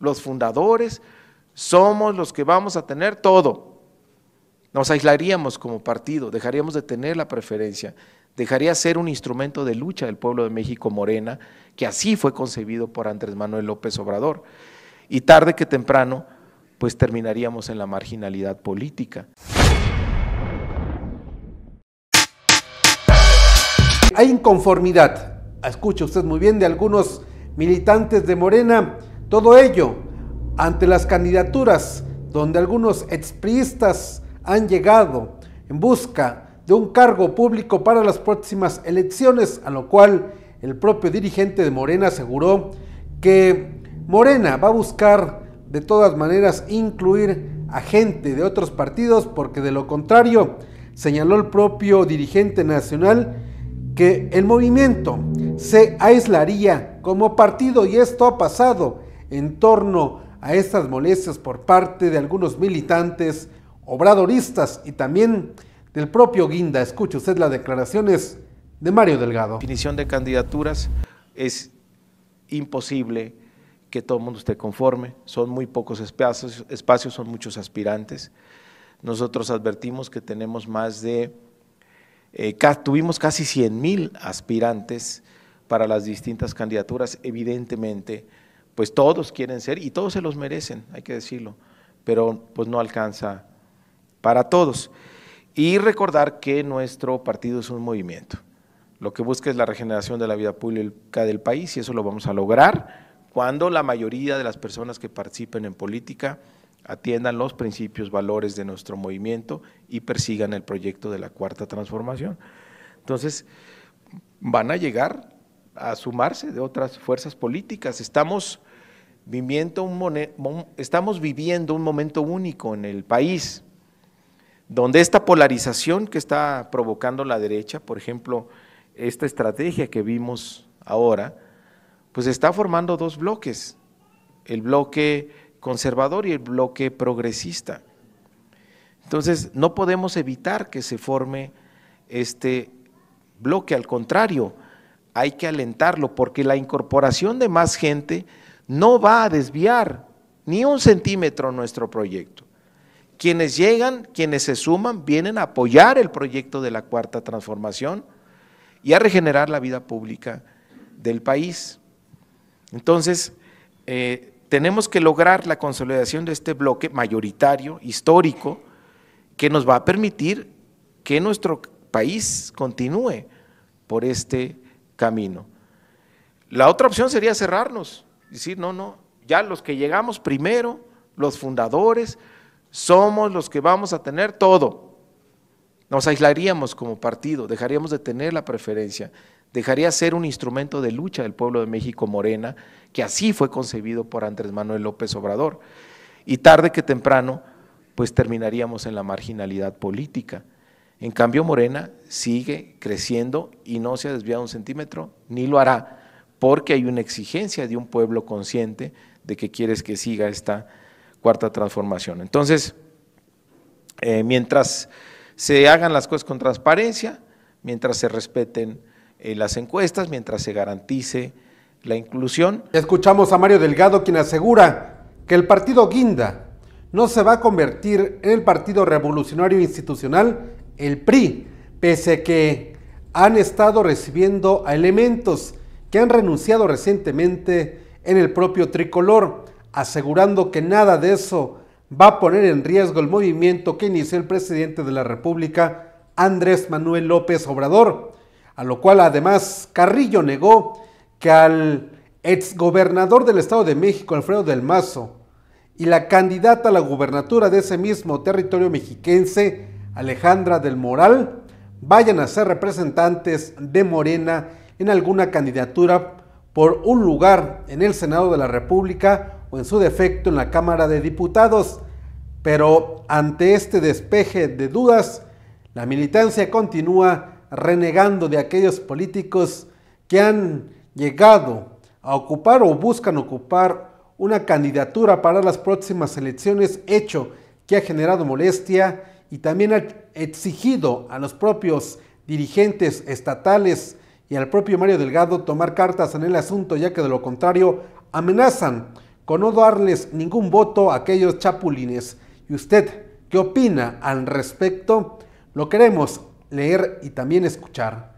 los fundadores, somos los que vamos a tener todo. Nos aislaríamos como partido, dejaríamos de tener la preferencia, dejaría ser un instrumento de lucha del pueblo de México Morena, que así fue concebido por Andrés Manuel López Obrador. Y tarde que temprano, pues terminaríamos en la marginalidad política. Hay inconformidad, escucha usted muy bien, de algunos militantes de Morena todo ello ante las candidaturas donde algunos expriistas han llegado en busca de un cargo público para las próximas elecciones, a lo cual el propio dirigente de Morena aseguró que Morena va a buscar de todas maneras incluir a gente de otros partidos porque de lo contrario, señaló el propio dirigente nacional, que el movimiento se aislaría como partido y esto ha pasado en torno a estas molestias por parte de algunos militantes obradoristas y también del propio Guinda. Escuche usted las declaraciones de Mario Delgado. definición de candidaturas es imposible que todo el mundo esté conforme, son muy pocos espacios, espacios son muchos aspirantes. Nosotros advertimos que tenemos más de, eh, tuvimos casi 100 mil aspirantes para las distintas candidaturas, evidentemente pues todos quieren ser y todos se los merecen, hay que decirlo, pero pues no alcanza para todos. Y recordar que nuestro partido es un movimiento. Lo que busca es la regeneración de la vida pública del país y eso lo vamos a lograr cuando la mayoría de las personas que participen en política atiendan los principios, valores de nuestro movimiento y persigan el proyecto de la cuarta transformación. Entonces, van a llegar a sumarse de otras fuerzas políticas. Estamos viviendo un, estamos viviendo un momento único en el país, donde esta polarización que está provocando la derecha, por ejemplo, esta estrategia que vimos ahora, pues está formando dos bloques, el bloque conservador y el bloque progresista. Entonces, no podemos evitar que se forme este bloque, al contrario, hay que alentarlo, porque la incorporación de más gente no va a desviar ni un centímetro nuestro proyecto. Quienes llegan, quienes se suman, vienen a apoyar el proyecto de la cuarta transformación y a regenerar la vida pública del país. Entonces, eh, tenemos que lograr la consolidación de este bloque mayoritario, histórico, que nos va a permitir que nuestro país continúe por este camino. La otra opción sería cerrarnos, decir, no, no, ya los que llegamos primero, los fundadores, somos los que vamos a tener todo. Nos aislaríamos como partido, dejaríamos de tener la preferencia, dejaría ser un instrumento de lucha del pueblo de México Morena, que así fue concebido por Andrés Manuel López Obrador. Y tarde que temprano, pues terminaríamos en la marginalidad política. En cambio, Morena sigue creciendo y no se ha desviado un centímetro, ni lo hará porque hay una exigencia de un pueblo consciente de que quieres que siga esta cuarta transformación. Entonces, eh, mientras se hagan las cosas con transparencia, mientras se respeten eh, las encuestas, mientras se garantice la inclusión. Escuchamos a Mario Delgado quien asegura que el partido Guinda no se va a convertir en el Partido Revolucionario Institucional, el PRI, pese a que han estado recibiendo a elementos que han renunciado recientemente en el propio tricolor, asegurando que nada de eso va a poner en riesgo el movimiento que inició el presidente de la República, Andrés Manuel López Obrador, a lo cual además Carrillo negó que al exgobernador del Estado de México, Alfredo del Mazo, y la candidata a la gubernatura de ese mismo territorio mexiquense, Alejandra del Moral, vayan a ser representantes de Morena en alguna candidatura por un lugar en el Senado de la República o en su defecto en la Cámara de Diputados. Pero ante este despeje de dudas, la militancia continúa renegando de aquellos políticos que han llegado a ocupar o buscan ocupar una candidatura para las próximas elecciones, hecho que ha generado molestia y también ha exigido a los propios dirigentes estatales y al propio Mario Delgado tomar cartas en el asunto, ya que de lo contrario amenazan con no darles ningún voto a aquellos chapulines. ¿Y usted qué opina al respecto? Lo queremos leer y también escuchar.